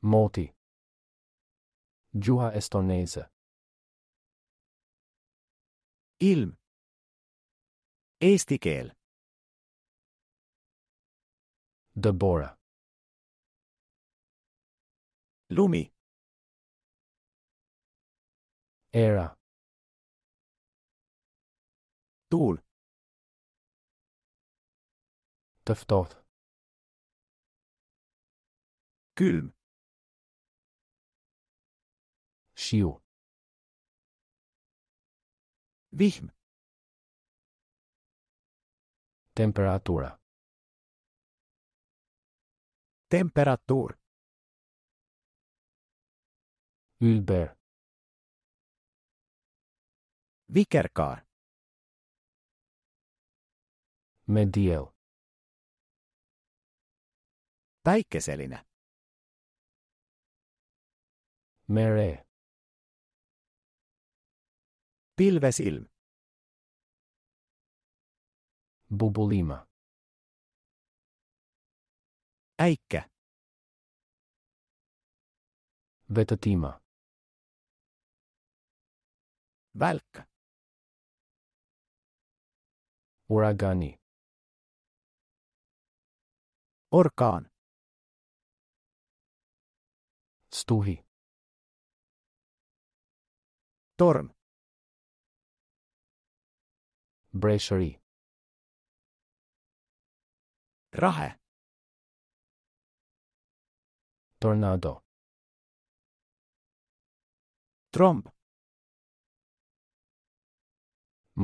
Moti. Gjuha estoneze. Ilm. Esti Dëbora. Lumi. Era. Tull. Tëftoth. Kylm. שיעור. Vihm. Temperatura. Temperatur. Ylber. Vikerkar. Mediel. Päikkeselinä. Mere. Pilvesilm. Bubulima. Äikkä. Vetatima. Välkkä. Uragani. Orkaan. Stuhi. Torm. Brashery. rahe. tornado. tromb.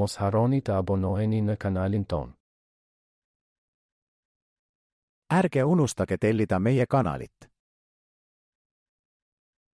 mos harroni të abonoheni në kanalin ton. Ärge unustage tellida meie kanalit.